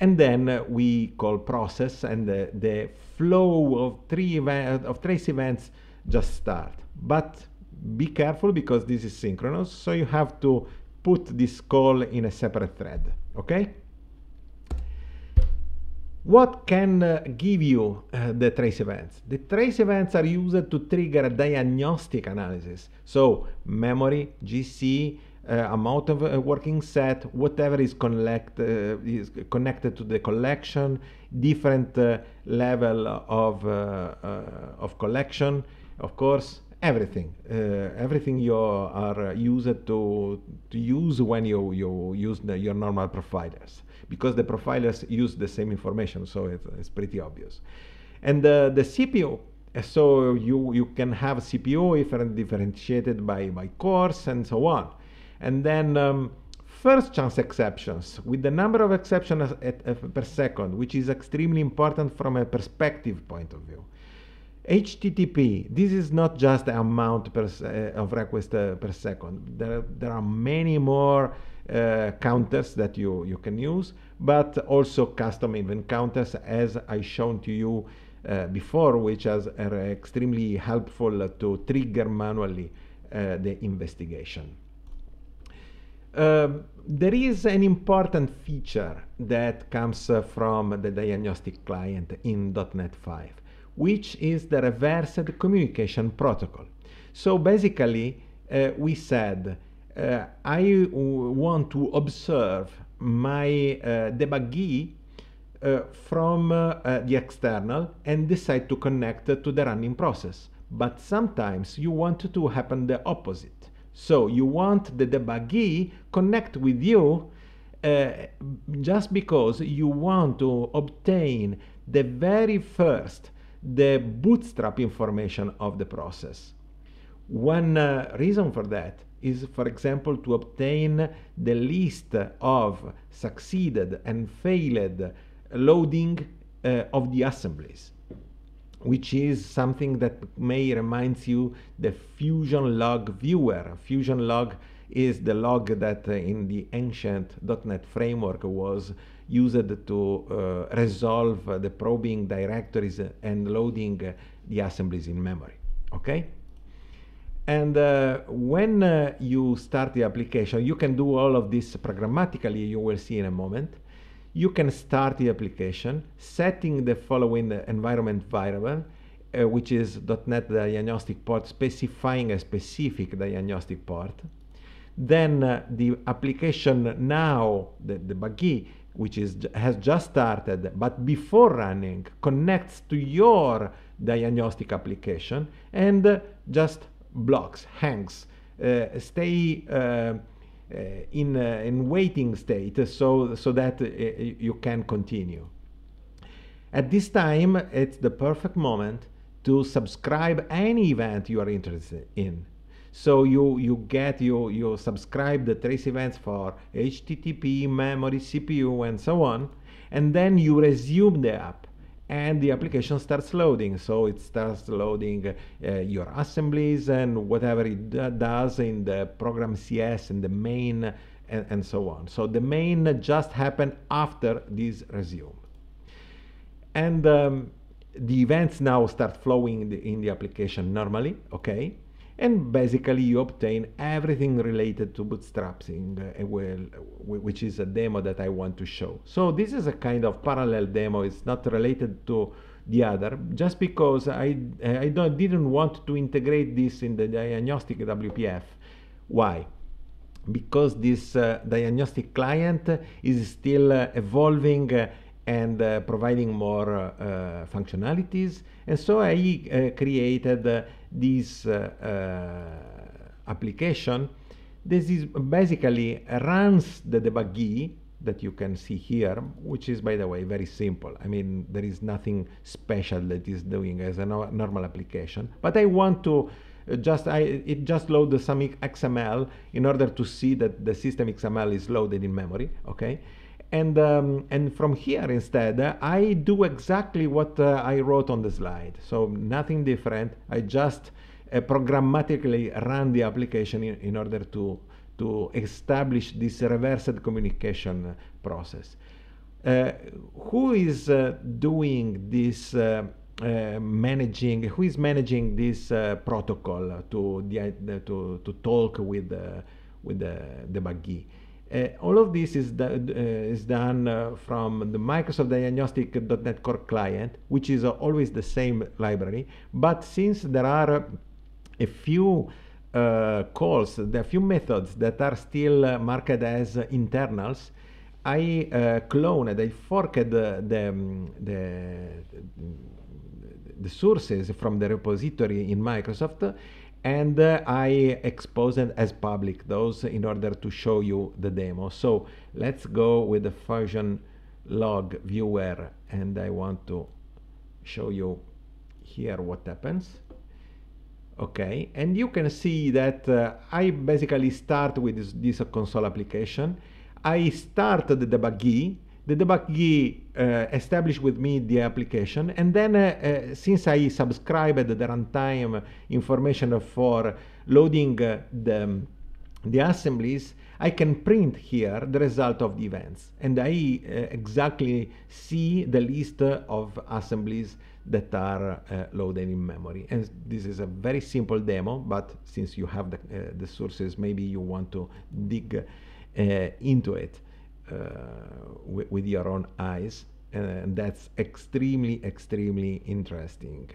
And then uh, we call process and the, uh, the flow of three event, of trace events just start. But be careful because this is synchronous. So you have to put this call in a separate thread. Okay? What can uh, give you uh, the trace events? The trace events are used to trigger a diagnostic analysis. So memory, GC, uh, amount of uh, working set, whatever is, collect, uh, is connected to the collection, different uh, level of, of collection, of course, everything uh, everything you are uh, used to to use when you you use the, your normal profilers because the profilers use the same information so it, it's pretty obvious and uh, the cpu so you you can have cpu different differentiated by by cores and so on and then um, first chance exceptions with the number of exceptions at, at, per second which is extremely important from a perspective point of view HTTP, this is not just the amount per, of requests uh, per second. There, there are many more uh, counters that you, you can use, but also custom event counters as I shown to you uh, before, which are extremely helpful to trigger manually uh, the investigation. Uh, there is an important feature that comes uh, from the diagnostic client in .NET 5 which is the reversed communication protocol. So basically, uh, we said, uh, I want to observe my uh, debuggee uh, from uh, the external and decide to connect to the running process. But sometimes you want to happen the opposite. So you want the debuggee connect with you uh, just because you want to obtain the very first the bootstrap information of the process. One uh, reason for that is, for example, to obtain the list of succeeded and failed loading uh, of the assemblies, which is something that may reminds you the Fusion Log Viewer. Fusion Log is the log that uh, in the ancient .NET framework was used to uh, resolve the probing directories and loading the assemblies in memory. Okay? And uh, when uh, you start the application, you can do all of this programmatically, you will see in a moment. You can start the application setting the following environment variable, uh, which is .NET diagnostic port, specifying a specific diagnostic port. Then uh, the application now, the, the buggy, which is, has just started, but before running, connects to your diagnostic application and uh, just blocks, hangs, uh, stay uh, uh in uh, in waiting state, so so that you can continue. At this time, it's the perfect moment to subscribe any event you are interested in. So you, you get, you, you subscribe the trace events for HTTP, memory, CPU, and so on. And then you resume the app and the application starts loading. So it starts loading uh, your assemblies and whatever it does in the program CS and the main and, and so on. So the main just happened after this resume. And um, the events now start flowing in the, in the application normally, okay? and basically you obtain everything related to bootstrapping uh, well, which is a demo that I want to show. So this is a kind of parallel demo, it's not related to the other just because I, I don't, didn't want to integrate this in the diagnostic WPF. Why? Because this uh, diagnostic client is still uh, evolving uh, and uh, providing more uh, functionalities and so I created this uh, uh, application, this is basically runs the debuggee that you can see here, which is, by the way, very simple. I mean, there is nothing special that is doing as a no normal application. But I want to uh, just, I, it just load some XML in order to see that the system XML is loaded in memory, okay? And, um, and from here instead, I do exactly what uh, I wrote on the slide. So nothing different. I just uh, programmatically run the application in, in order to, to establish this reversed communication process. Uh, who is uh, doing this uh, uh managing who is managing this protocol to the, to to talk with with the the buggy uh, all of this is, uh, is done uh, from the Microsoft Diagnostic.NET Core client, which is uh, always the same library. But since there are uh, a few uh, calls, there are few methods that are still marked as internals, I cloned, I forked the, um, the, the, the sources from the repository in Microsoft and uh, I expose it as public those in order to show you the demo. So let's go with the version log viewer and I want to show you here what happens. Okay, and you can see that uh, I basically start with this, this console application. I start the debuggy the debug key uh, established with me the application and then uh, uh, since I subscribed the runtime information for loading eh, the, the assemblies I can print here the result of the events and I exactly see the list of assemblies that are loaded in memory and this is a very simple demo but since you have the, the sources maybe you want to dig into it uh, with, with your own eyes and that's extremely extremely interesting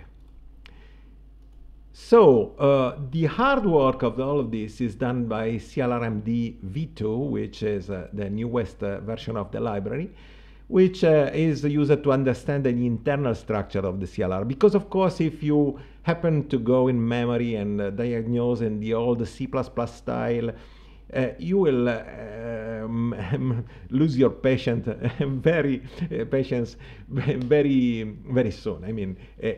so uh, the hard work of all of this is done by CLRMD v2 which is uh, the newest uh, version of the library which uh, is used to understand the internal structure of the CLR because of course if you happen to go in memory and uh, diagnose in the old C++ style Eh, you will um, lose your patient very eh, patience very very soon. I mean, eh,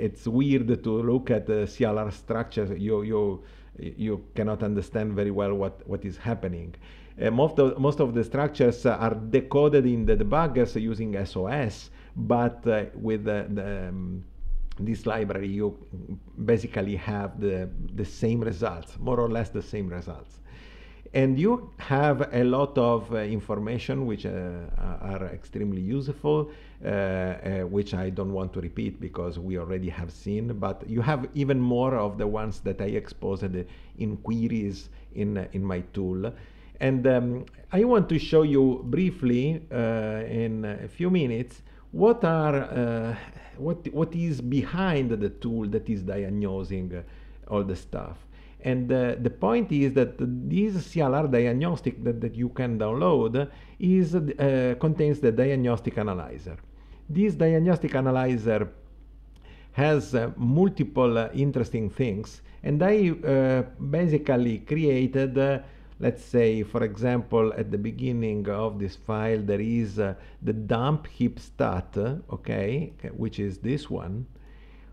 it's weird to look at the CLR structures. You you you cannot understand very well what, what is happening. Uh, most, of, most of the structures are decoded in the debuggers using SOS, but uh, with the, the, um, this library, you basically have the, the same results, more or less the same results. And you have a lot of uh, information which uh, are extremely useful, uh, uh, which I don't want to repeat because we already have seen, but you have even more of the ones that I exposed in queries in, uh, in my tool. And um, I want to show you briefly uh, in a few minutes what are what what is behind the tool that is diagnosing all the stuff. And uh, the point is that this CLR diagnostic that, that you can download is uh, contains the diagnostic analyzer. This diagnostic analyzer has uh, multiple uh, interesting things, and I uh, basically created uh, let's say for example at the beginning of this file there is uh, the dump heap stat okay which is this one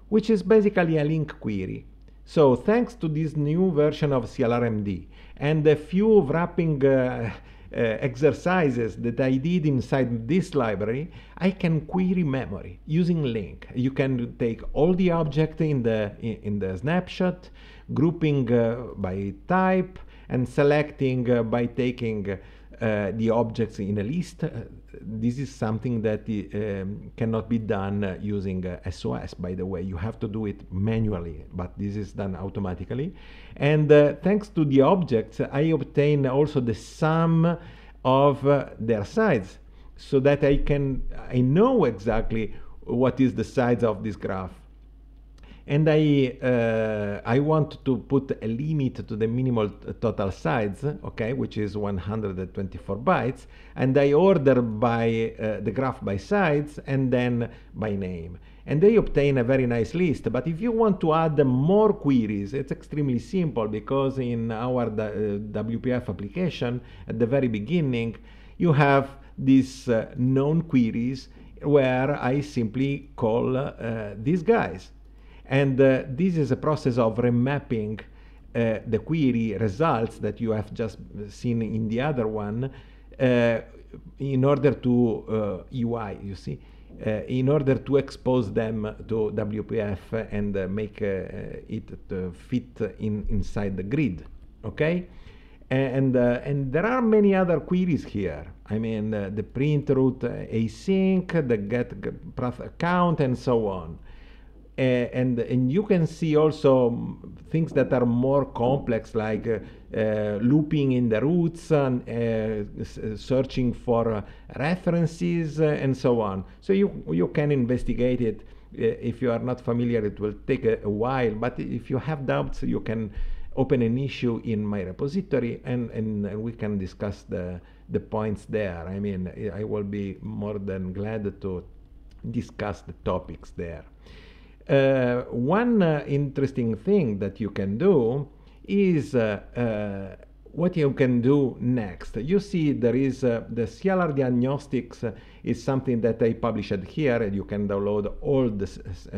which is basically a link query so thanks to this new version of CLRMD and a few wrapping uh, uh, exercises that I did inside this library, I can query memory using link. You can take all the objects in the, in, the snapshot, grouping uh, by type, and selecting uh, by taking uh, uh, the objects in a list. Uh, this is something that uh, um, cannot be done uh, using SOS, by the way. You have to do it manually, but this is done automatically. And thanks to the objects, I obtain also the sum of their sides so that I can, I know exactly what is the size of this graph and I uh, I want to put a limit to the minimal total size, okay, which is 124 bytes, and I order by uh, the graph by size and then by name. And they obtain a very nice list. But if you want to add more queries, it's extremely simple because in our uh, WPF application, at the very beginning, you have these uh, known queries where I simply call uh, these guys. And uh, this is a process of remapping uh, the query results that you have just seen in the other one uh, in order to UI, uh, you see, uh, in order to expose them to WPF and uh, make it fit in inside the grid, okay? And, and there are many other queries here. I mean, the print route async, the get path account, and so on and and you can see also things that are more complex like uh, uh, looping in the roots and uh, uh searching for uh, references uh, and so on so you you can investigate it if you are not familiar it will take a, a, while but if you have doubts you can open an issue in my repository and and we can discuss the the points there i mean i will be more than glad to discuss the topics there uh, one uh, interesting thing that you can do is uh, uh what you can do next. You see there is uh, the CLR diagnostics uh, is something that I published here and you can download all the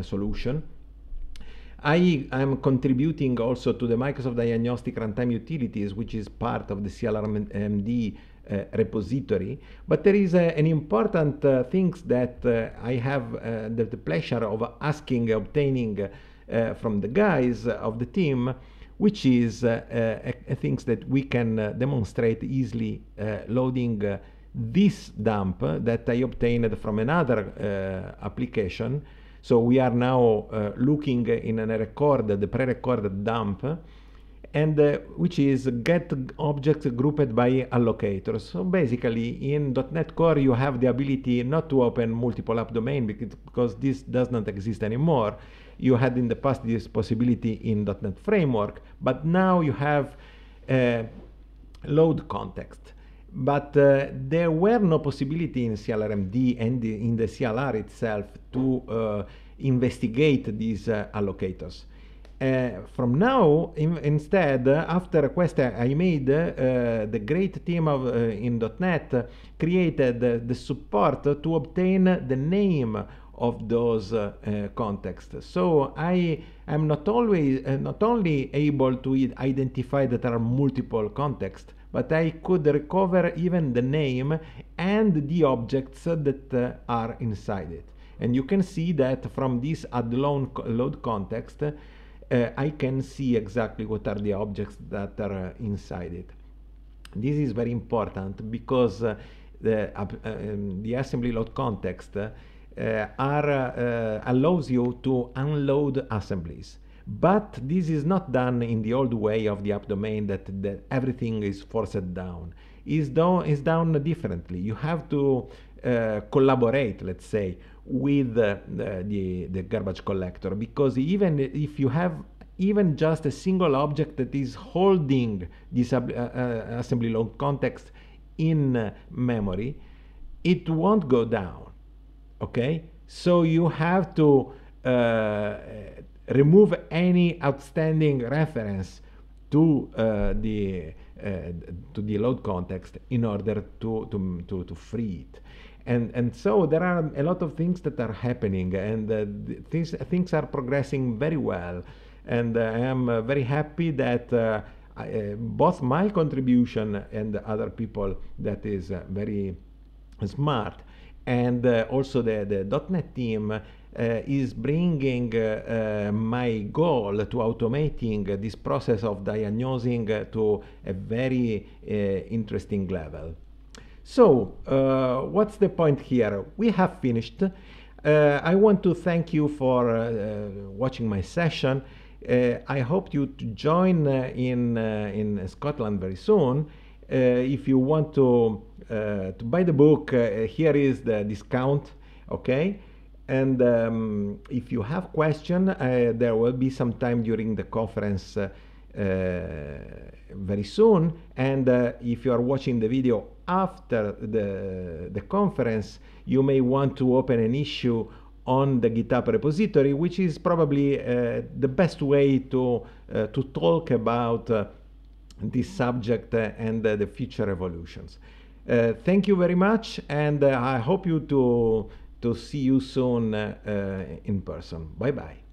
solution. I am contributing also to the Microsoft Diagnostic Runtime Utilities, which is part of the CLRMD uh, repository. But there is uh, an important uh, thing that uh, I have uh, the, the, pleasure of asking, obtaining from the guys of the team, which is things that we can demonstrate easily loading this dump that I obtained from another application. So we are now looking in a record, the pre-recorded dump and uh, which is get objects grouped by allocators. So basically in .NET Core you have the ability not to open multiple app domain because, this does not exist anymore. You had in the past this possibility in .NET Framework, but now you have uh, load context. But uh, there were no possibility in CLRMD and in the CLR itself to uh, investigate these uh, allocators. Uh, from now in, instead after quest i made eh, the great team of eh, in.net created the support to obtain the name of those contexts so i am not always not only able to identify that there are multiple contexts but i could recover even the name and the objects that are inside it and you can see that from this add load context uh, I can see exactly what are the objects that are uh, inside it. This is very important because uh, the, uh, um, the assembly load context are, allows you to unload assemblies but this is not done in the old way of the app domain that, that everything is forced down It's done differently you have to uh, collaborate let's say with the, the, the garbage collector because even if you have even just a single object that is holding this uh, uh, assembly load context in uh, memory, it won't go down. Okay, so you have to uh, remove any outstanding reference to uh, the uh, to the load context in order to to to, to free it and and so there are a lot of things that are happening, and uh, things things are progressing very well, and uh, I am uh, very happy that. Uh, I, uh, both my contribution and other people that is uh, very smart and also the, the .NET team uh, is bringing uh, uh, my goal to automating this process of diagnosing to a very interesting level. So, uh, what's the point here? We have finished. Uh, I want to thank you for uh, uh watching my session. Uh, I hope you to join uh, in in Scotland very soon. if you want to to buy the book, here is the discount. Okay. And um, if you have question, there will be some time during the conference very soon. And if you are watching the video after the, the conference, you may want to open an issue on the GitHub repository, which is probably uh, the best way to, uh, to talk about uh, this subject uh, and uh, the future evolutions. Uh, thank you very much, and I hope you to, to see you soon in person. Bye-bye.